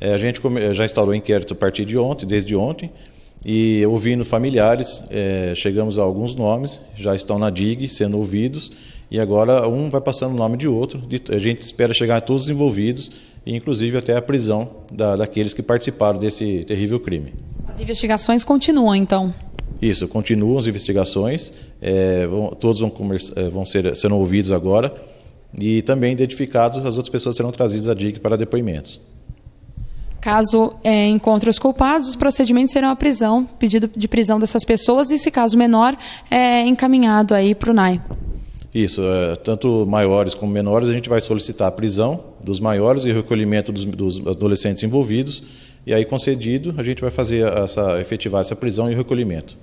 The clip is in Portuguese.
É, a gente já instaurou inquérito a partir de ontem, desde ontem, e ouvindo familiares, é, chegamos a alguns nomes, já estão na DIG sendo ouvidos, e agora um vai passando o nome de outro. De, a gente espera chegar a todos os envolvidos, inclusive até a prisão da, daqueles que participaram desse terrível crime. As investigações continuam, então? Isso, continuam as investigações, é, vão, todos vão, é, vão ser sendo ouvidos agora, e também identificados, as outras pessoas serão trazidas à DIG para depoimentos. Caso é, encontre os culpados, os procedimentos serão a prisão, pedido de prisão dessas pessoas e, se caso menor, é encaminhado aí para o NAI. Isso, é, tanto maiores como menores, a gente vai solicitar a prisão dos maiores e recolhimento dos, dos, adolescentes envolvidos, e aí concedido, a gente vai fazer essa, efetivar essa prisão e recolhimento.